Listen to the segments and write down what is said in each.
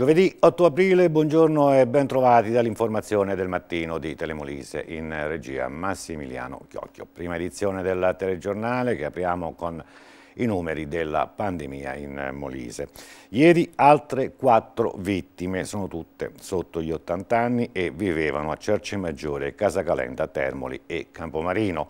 Giovedì 8 aprile, buongiorno e bentrovati dall'informazione del mattino di Telemolise in regia Massimiliano Chiocchio. Prima edizione del telegiornale che apriamo con i numeri della pandemia in Molise. Ieri altre quattro vittime, sono tutte sotto gli 80 anni e vivevano a Cercemaggiore, Calenda, Termoli e Campomarino.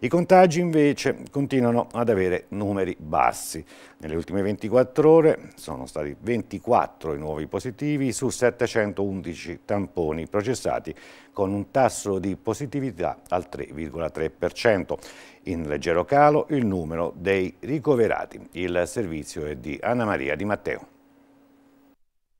I contagi invece continuano ad avere numeri bassi. Nelle ultime 24 ore sono stati 24 i nuovi positivi su 711 tamponi processati con un tasso di positività al 3,3%. In leggero calo il numero dei ricoverati. Il servizio è di Anna Maria Di Matteo.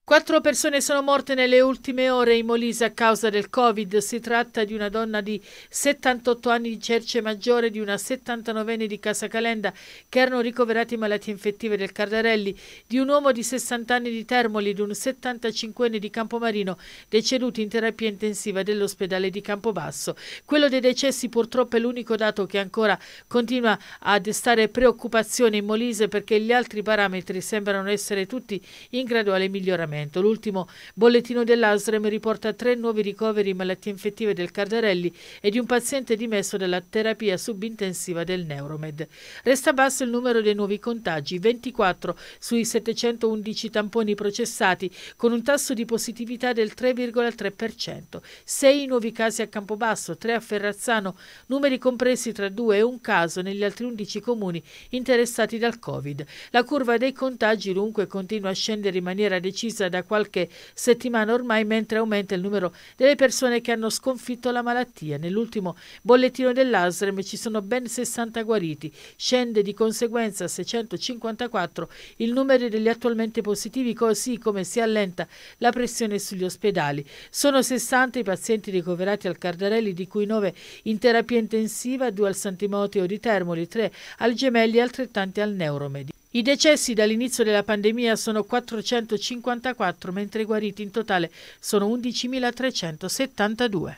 Quattro persone sono morte nelle ultime ore in Molise a causa del Covid. Si tratta di una donna di 78 anni di Cerce Maggiore di una 79enne di Casa Calenda che erano ricoverati in malattie infettive del Cardarelli, di un uomo di 60 anni di Termoli e di un 75enne di Campomarino deceduti in terapia intensiva dell'ospedale di Campobasso. Quello dei decessi purtroppo è l'unico dato che ancora continua a destare preoccupazione in Molise perché gli altri parametri sembrano essere tutti in graduale miglioramento trattamento. L'ultimo bollettino dell'ASREM riporta tre nuovi ricoveri in malattie infettive del Cardarelli e di un paziente dimesso dalla terapia subintensiva del Neuromed. Resta basso il numero dei nuovi contagi, 24 sui 711 tamponi processati, con un tasso di positività del 3,3%. Sei nuovi casi a Campobasso, tre a Ferrazzano, numeri compresi tra due e un caso negli altri 11 comuni interessati dal Covid. La curva dei contagi dunque continua a scendere in maniera decisa News da qualche settimana ormai mentre aumenta il numero delle persone che hanno sconfitto la malattia. Nell'ultimo bollettino dell'ASREM ci sono ben 60 guariti, scende di conseguenza a 654 il numero degli attualmente positivi così come si allenta la pressione sugli ospedali. Sono 60 i pazienti ricoverati al Cardarelli di cui 9 in terapia intensiva, 2 al Santimoteo di Termoli, 3 al Gemelli e altrettanti al Neuromedi. I decessi dall'inizio della pandemia sono 454, mentre i guariti in totale sono 11.372.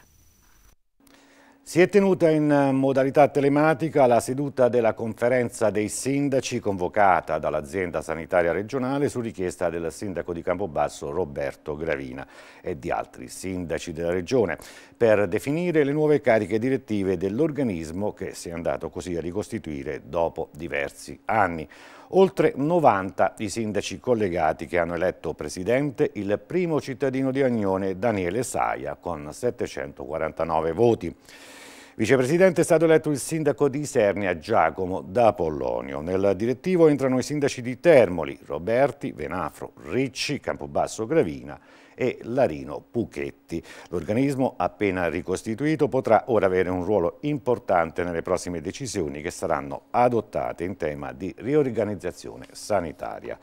Si è tenuta in eh, modalità telematica la seduta della conferenza dei sindaci convocata dall'azienda sanitaria regionale su richiesta del sindaco di Campobasso Roberto Gravina e di altri sindaci della regione per definire le nuove cariche direttive dell'organismo che si è andato così a ricostituire dopo diversi anni oltre 90 i sindaci collegati che hanno eletto presidente il primo cittadino di Agnone, Daniele Saia, con 749 voti. Vicepresidente è stato eletto il sindaco di Isernia Giacomo da Pollonio. Nel direttivo entrano i sindaci di Termoli, Roberti, Venafro, Ricci, Campobasso Gravina e Larino Puchetti. L'organismo appena ricostituito potrà ora avere un ruolo importante nelle prossime decisioni che saranno adottate in tema di riorganizzazione sanitaria.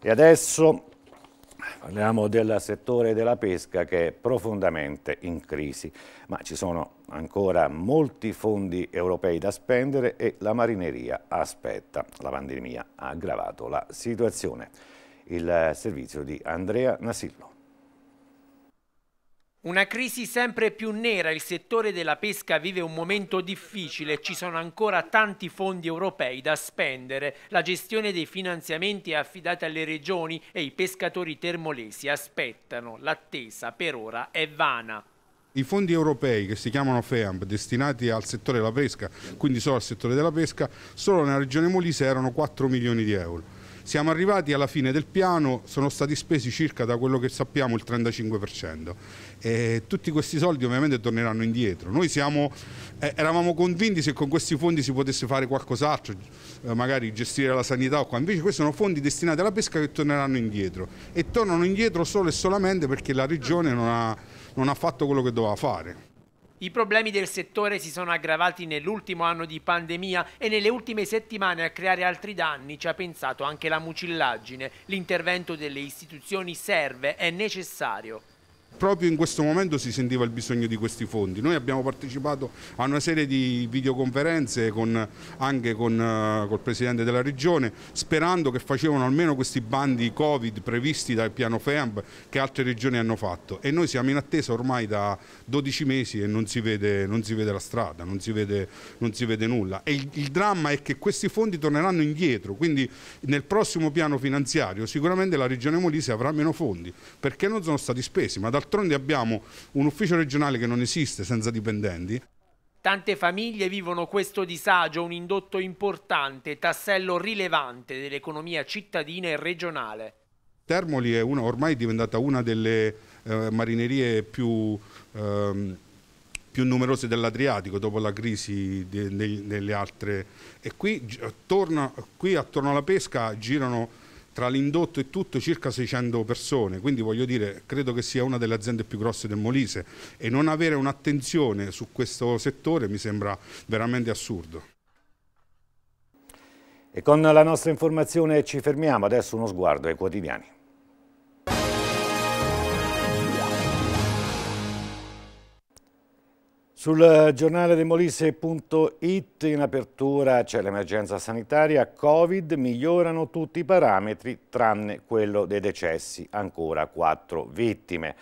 E adesso Parliamo del settore della pesca che è profondamente in crisi, ma ci sono ancora molti fondi europei da spendere e la marineria aspetta. La pandemia ha aggravato la situazione. Il servizio di Andrea Nasillo. Una crisi sempre più nera, il settore della pesca vive un momento difficile, ci sono ancora tanti fondi europei da spendere, la gestione dei finanziamenti è affidata alle regioni e i pescatori termolesi aspettano, l'attesa per ora è vana. I fondi europei che si chiamano FEAMP destinati al settore della pesca, quindi solo al settore della pesca, solo nella regione Molise erano 4 milioni di euro siamo arrivati alla fine del piano, sono stati spesi circa da quello che sappiamo il 35%. E tutti questi soldi ovviamente torneranno indietro. Noi siamo, eh, eravamo convinti se con questi fondi si potesse fare qualcos'altro, eh, magari gestire la sanità o qua. Invece questi sono fondi destinati alla pesca che torneranno indietro e tornano indietro solo e solamente perché la regione non ha, non ha fatto quello che doveva fare. I problemi del settore si sono aggravati nell'ultimo anno di pandemia e nelle ultime settimane a creare altri danni ci ha pensato anche la mucillaggine. L'intervento delle istituzioni serve, è necessario. Proprio in questo momento si sentiva il bisogno di questi fondi. Noi abbiamo partecipato a una serie di videoconferenze con, anche con il eh, Presidente della Regione, sperando che facevano almeno questi bandi Covid previsti dal piano FEAMP che altre regioni hanno fatto. E noi siamo in attesa ormai da 12 mesi e non si vede, non si vede la strada, non si vede, non si vede nulla. E il, il dramma è che questi fondi torneranno indietro, quindi nel prossimo piano finanziario sicuramente la Regione Molise avrà meno fondi, perché non sono stati spesi, ma D'altronde abbiamo un ufficio regionale che non esiste senza dipendenti. Tante famiglie vivono questo disagio, un indotto importante, tassello rilevante dell'economia cittadina e regionale. Termoli è una, ormai diventata una delle eh, marinerie più, ehm, più numerose dell'Adriatico dopo la crisi delle altre. E qui, torna, qui attorno alla pesca girano tra l'indotto e tutto circa 600 persone, quindi voglio dire credo che sia una delle aziende più grosse del Molise e non avere un'attenzione su questo settore mi sembra veramente assurdo. E con la nostra informazione ci fermiamo, adesso uno sguardo ai quotidiani. Sul giornale demolisse.it in apertura c'è l'emergenza sanitaria Covid, migliorano tutti i parametri tranne quello dei decessi, ancora quattro vittime.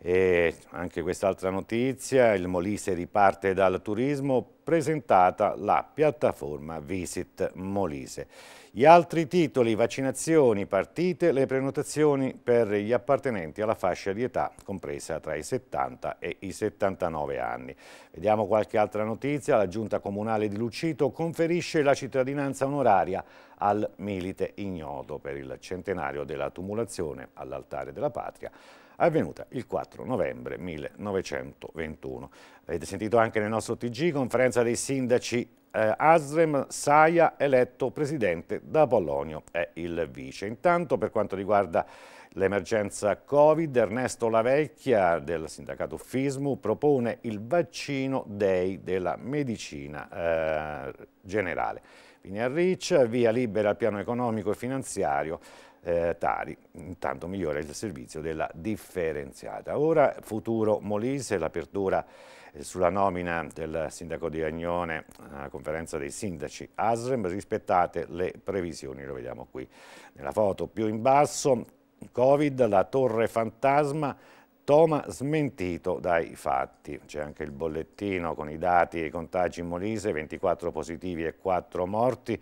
E anche quest'altra notizia, il Molise riparte dal turismo, presentata la piattaforma Visit Molise. Gli altri titoli, vaccinazioni, partite, le prenotazioni per gli appartenenti alla fascia di età compresa tra i 70 e i 79 anni. Vediamo qualche altra notizia, la giunta comunale di Lucito conferisce la cittadinanza onoraria al milite ignoto per il centenario della tumulazione all'altare della patria avvenuta il 4 novembre 1921. Avete sentito anche nel nostro TG, conferenza dei sindaci eh, Asrem Saia eletto presidente da Polonio è il vice. Intanto per quanto riguarda l'emergenza Covid, Ernesto Lavecchia del sindacato FISMU propone il vaccino dei della medicina eh, generale. Viene a Riccia, via libera al piano economico e finanziario eh, Tari, intanto migliora il servizio della differenziata. Ora futuro Molise, l'apertura eh, sulla nomina del sindaco di Agnone alla conferenza dei sindaci ASREM, rispettate le previsioni, lo vediamo qui nella foto più in basso, Covid, la torre fantasma, Toma smentito dai fatti. C'è anche il bollettino con i dati e i contagi in Molise, 24 positivi e 4 morti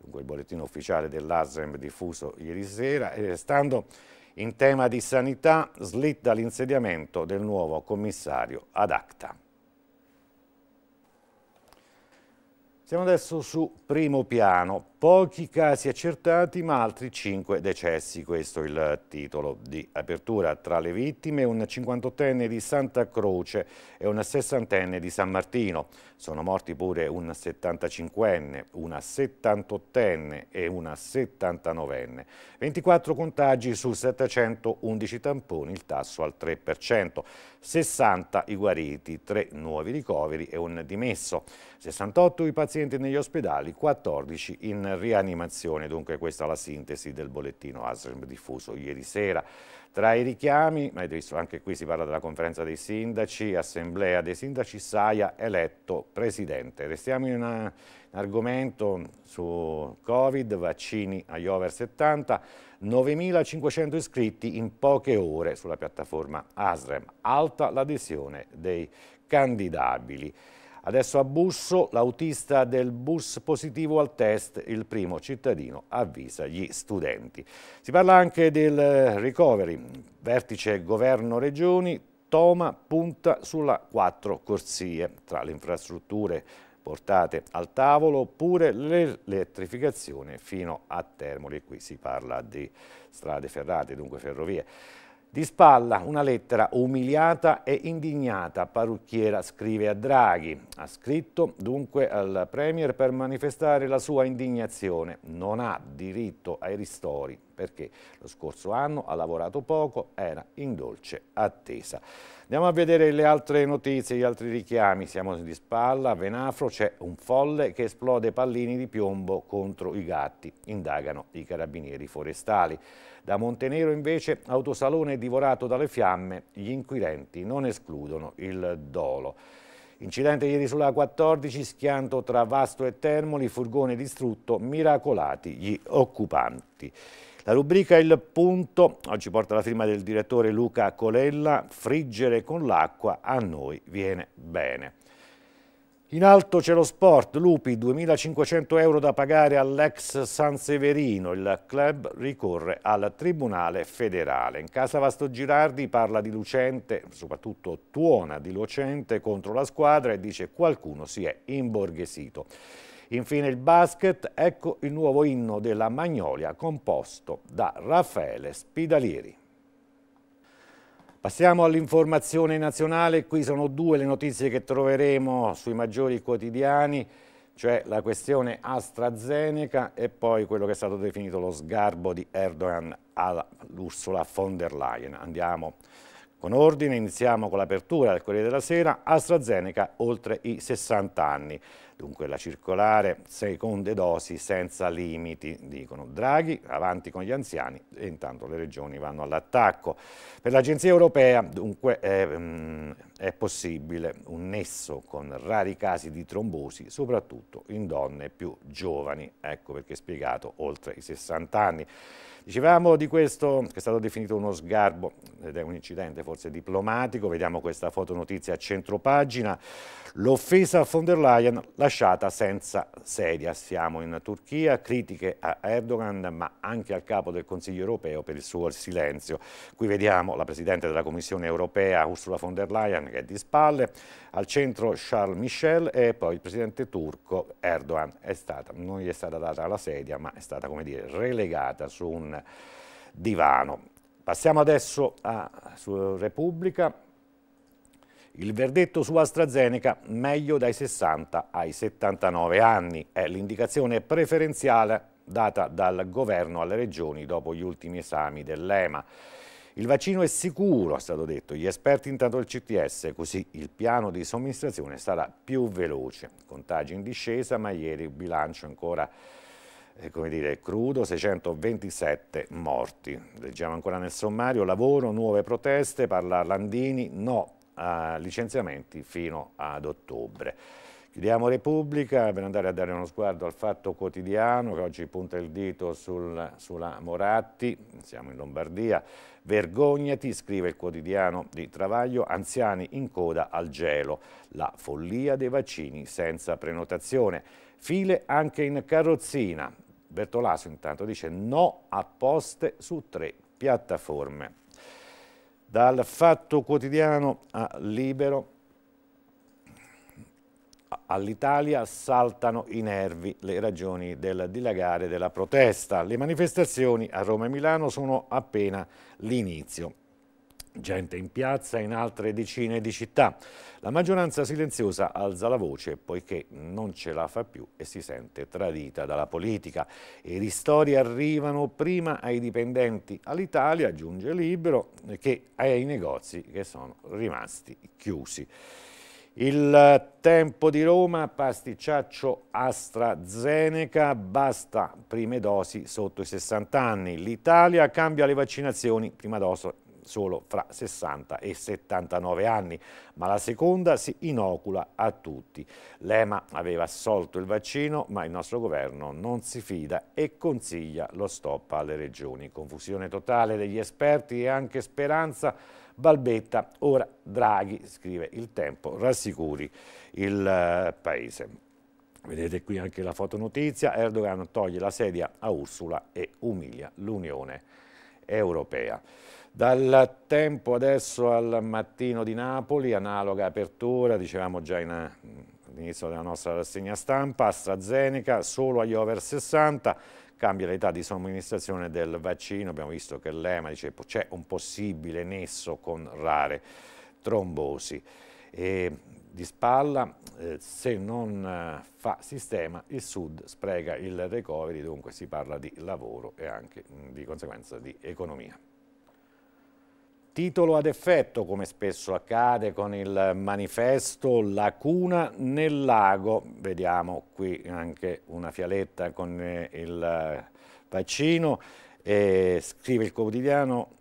lungo il bollettino ufficiale dell'ASEM diffuso ieri sera, e restando in tema di sanità, slitta l'insediamento del nuovo commissario ad acta. Siamo adesso su primo piano. Pochi casi accertati ma altri 5 decessi, questo è il titolo di apertura. Tra le vittime un 58enne di Santa Croce e una 60enne di San Martino. Sono morti pure un 75enne, una 78enne e una 79enne. 24 contagi su 711 tamponi, il tasso al 3%. 60 i guariti, 3 nuovi ricoveri e un dimesso. 68 i pazienti negli ospedali, 14 in rianimazione, dunque questa è la sintesi del bollettino ASRM diffuso ieri sera. Tra i richiami, anche qui si parla della conferenza dei sindaci, assemblea dei sindaci, Saia eletto presidente. Restiamo in, una, in argomento su Covid, vaccini agli over 70, 9.500 iscritti in poche ore sulla piattaforma ASREM, alta l'adesione dei candidabili. Adesso a Busso, l'autista del bus positivo al test, il primo cittadino avvisa gli studenti. Si parla anche del recovery, vertice governo-regioni, Toma punta sulla quattro corsie, tra le infrastrutture portate al tavolo oppure l'elettrificazione fino a Termoli, qui si parla di strade ferrate, dunque ferrovie. Di spalla una lettera umiliata e indignata, parrucchiera scrive a Draghi. Ha scritto dunque al Premier per manifestare la sua indignazione. Non ha diritto ai ristori perché lo scorso anno ha lavorato poco, era in dolce attesa. Andiamo a vedere le altre notizie, gli altri richiami. Siamo di spalla, a Venafro c'è un folle che esplode pallini di piombo contro i gatti. Indagano i carabinieri forestali. Da Montenero invece autosalone divorato dalle fiamme, gli inquirenti non escludono il dolo. Incidente ieri sulla 14, schianto tra Vasto e Termoli, furgone distrutto, miracolati gli occupanti. La rubrica Il punto, oggi porta la firma del direttore Luca Colella, friggere con l'acqua a noi viene bene. In alto c'è lo sport, Lupi 2.500 euro da pagare all'ex San Severino, il club ricorre al Tribunale federale. In casa Vasto Girardi parla di Lucente, soprattutto tuona di Lucente contro la squadra e dice qualcuno si è imborghesito. Infine il basket, ecco il nuovo inno della Magnolia composto da Raffaele Spidalieri. Passiamo all'informazione nazionale, qui sono due le notizie che troveremo sui maggiori quotidiani, cioè la questione AstraZeneca e poi quello che è stato definito lo sgarbo di Erdogan all'Ursula von der Leyen. Andiamo con ordine iniziamo con l'apertura del Corriere della Sera, AstraZeneca oltre i 60 anni. Dunque la circolare, seconde dosi senza limiti, dicono Draghi, avanti con gli anziani e intanto le regioni vanno all'attacco. Per l'Agenzia Europea dunque è, mm, è possibile un nesso con rari casi di trombosi, soprattutto in donne più giovani, ecco perché è spiegato oltre i 60 anni. Dicevamo di questo che è stato definito uno sgarbo ed è un incidente forse diplomatico, vediamo questa fotonotizia a centropagina, l'offesa a von der Leyen lasciata senza sedia, siamo in Turchia, critiche a Erdogan ma anche al capo del Consiglio europeo per il suo silenzio. Qui vediamo la Presidente della Commissione europea Ursula von der Leyen che è di spalle, al centro Charles Michel e poi il Presidente turco Erdogan. È stata, non gli è stata data la sedia ma è stata come dire relegata su un divano. Passiamo adesso a su Repubblica. Il verdetto su AstraZeneca meglio dai 60 ai 79 anni è l'indicazione preferenziale data dal governo alle regioni dopo gli ultimi esami dell'EMA. Il vaccino è sicuro, è stato detto, gli esperti intanto il CTS, così il piano di somministrazione sarà più veloce. Contagi in discesa, ma ieri il bilancio ancora come dire, crudo, 627 morti. Leggiamo ancora nel sommario, lavoro, nuove proteste, parla Landini, no a licenziamenti fino ad ottobre. Chiudiamo Repubblica per andare a dare uno sguardo al Fatto Quotidiano che oggi punta il dito sul, sulla Moratti, siamo in Lombardia. Vergognati, scrive il quotidiano di Travaglio, anziani in coda al gelo, la follia dei vaccini senza prenotazione. File anche in carrozzina, Bertolaso intanto dice no a poste su tre piattaforme. Dal Fatto Quotidiano a Libero all'Italia saltano i nervi le ragioni del dilagare della protesta. Le manifestazioni a Roma e Milano sono appena l'inizio. Gente in piazza in altre decine di città. La maggioranza silenziosa alza la voce poiché non ce la fa più e si sente tradita dalla politica. I ristori arrivano prima ai dipendenti, all'Italia aggiunge Libero, che ai negozi che sono rimasti chiusi. Il tempo di Roma, pasticciaccio AstraZeneca, basta prime dosi sotto i 60 anni. L'Italia cambia le vaccinazioni, prima dose solo fra 60 e 79 anni, ma la seconda si inocula a tutti. L'EMA aveva assolto il vaccino, ma il nostro governo non si fida e consiglia lo stop alle regioni. Confusione totale degli esperti e anche speranza balbetta. Ora Draghi, scrive il tempo, rassicuri il eh, paese. Vedete qui anche la fotonotizia, Erdogan toglie la sedia a Ursula e umilia l'Unione Europea. Dal tempo adesso al mattino di Napoli, analoga apertura, dicevamo già all'inizio della nostra rassegna stampa, AstraZeneca solo agli over 60, cambia l'età di somministrazione del vaccino, abbiamo visto che l'EMA dice che c'è un possibile nesso con rare trombosi. E di spalla, eh, se non eh, fa sistema il Sud spreca il recovery, dunque si parla di lavoro e anche mh, di conseguenza di economia. Titolo ad effetto, come spesso accade con il manifesto Lacuna nel lago. Vediamo qui anche una fialetta con eh, il eh, vaccino. E scrive il quotidiano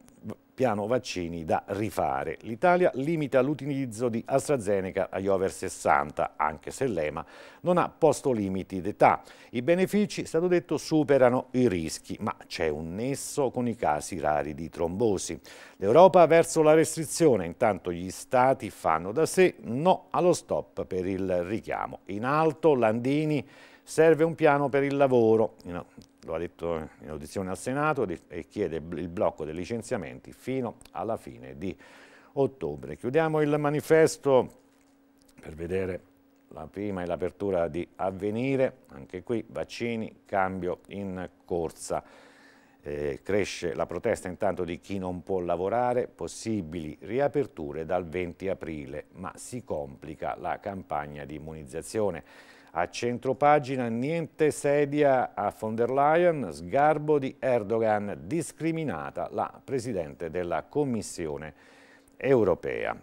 piano vaccini da rifare. L'Italia limita l'utilizzo di AstraZeneca agli over 60, anche se l'EMA non ha posto limiti d'età. I benefici, è stato detto, superano i rischi, ma c'è un nesso con i casi rari di trombosi. L'Europa verso la restrizione, intanto gli Stati fanno da sé no allo stop per il richiamo. In alto Landini serve un piano per il lavoro, lo ha detto in audizione al Senato e chiede il blocco dei licenziamenti fino alla fine di ottobre. Chiudiamo il manifesto per vedere la prima e l'apertura di Avvenire, anche qui vaccini, cambio in corsa. Eh, cresce la protesta intanto di chi non può lavorare, possibili riaperture dal 20 aprile, ma si complica la campagna di immunizzazione. A centropagina niente sedia a von der Leyen, sgarbo di Erdogan, discriminata la Presidente della Commissione europea.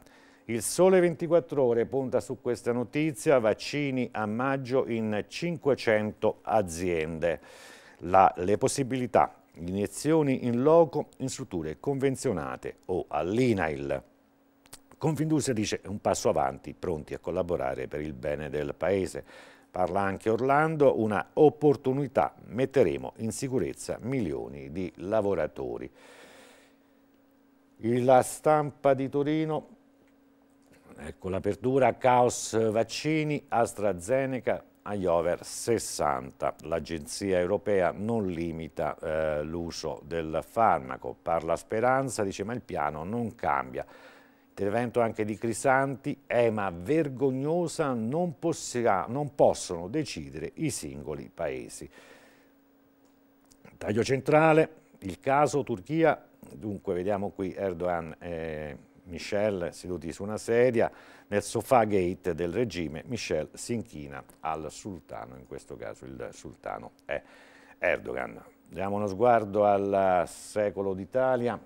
Il Sole 24 Ore punta su questa notizia, vaccini a maggio in 500 aziende. La, le possibilità, iniezioni in loco in strutture convenzionate o all'INAIL. Confindustria dice un passo avanti, pronti a collaborare per il bene del Paese. Parla anche Orlando, una opportunità, metteremo in sicurezza milioni di lavoratori. La stampa di Torino, ecco l'apertura, caos vaccini, AstraZeneca agli over 60. L'agenzia europea non limita eh, l'uso del farmaco. Parla Speranza, dice ma il piano non cambia Intervento anche di Crisanti, eh, ma vergognosa, non, possia, non possono decidere i singoli paesi. Taglio centrale, il caso Turchia, dunque vediamo qui Erdogan e Michel seduti su una sedia, nel sofà gate del regime Michel si inchina al sultano, in questo caso il sultano è Erdogan. Diamo uno sguardo al secolo d'Italia,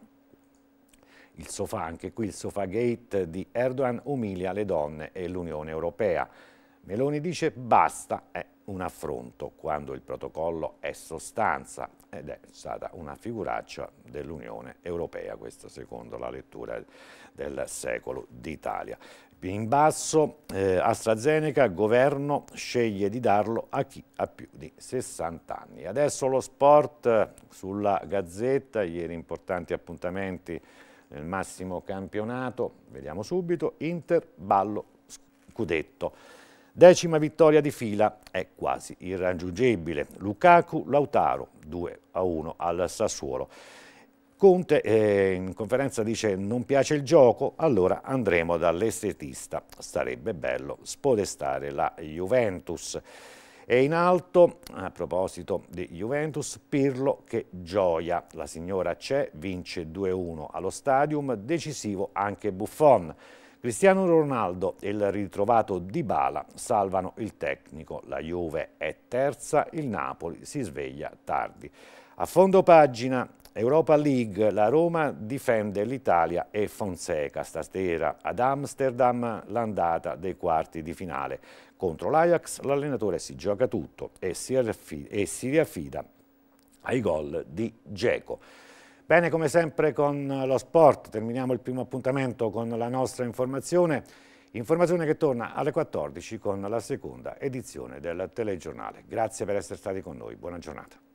il sofà, anche qui il sofà gate di Erdogan umilia le donne e l'Unione Europea. Meloni dice basta, è un affronto quando il protocollo è sostanza ed è stata una figuraccia dell'Unione Europea, questo secondo la lettura del secolo d'Italia. In basso eh, AstraZeneca, governo sceglie di darlo a chi ha più di 60 anni. Adesso lo sport sulla Gazzetta, ieri importanti appuntamenti nel massimo campionato, vediamo subito, Inter, ballo, scudetto. Decima vittoria di fila è quasi irraggiungibile. Lukaku, Lautaro, 2 a 1 al Sassuolo. Conte eh, in conferenza dice non piace il gioco, allora andremo dall'estetista. Sarebbe bello spodestare la Juventus. E in alto, a proposito di Juventus, Pirlo che gioia. La signora c'è, vince 2-1 allo stadium, decisivo anche Buffon. Cristiano Ronaldo e il ritrovato Dybala salvano il tecnico. La Juve è terza, il Napoli si sveglia tardi. A fondo pagina Europa League, la Roma difende l'Italia e Fonseca stasera ad Amsterdam l'andata dei quarti di finale. Contro l'Ajax l'allenatore si gioca tutto e si, e si riaffida ai gol di Geco. Bene, come sempre con lo sport, terminiamo il primo appuntamento con la nostra informazione, informazione che torna alle 14 con la seconda edizione del telegiornale. Grazie per essere stati con noi, buona giornata.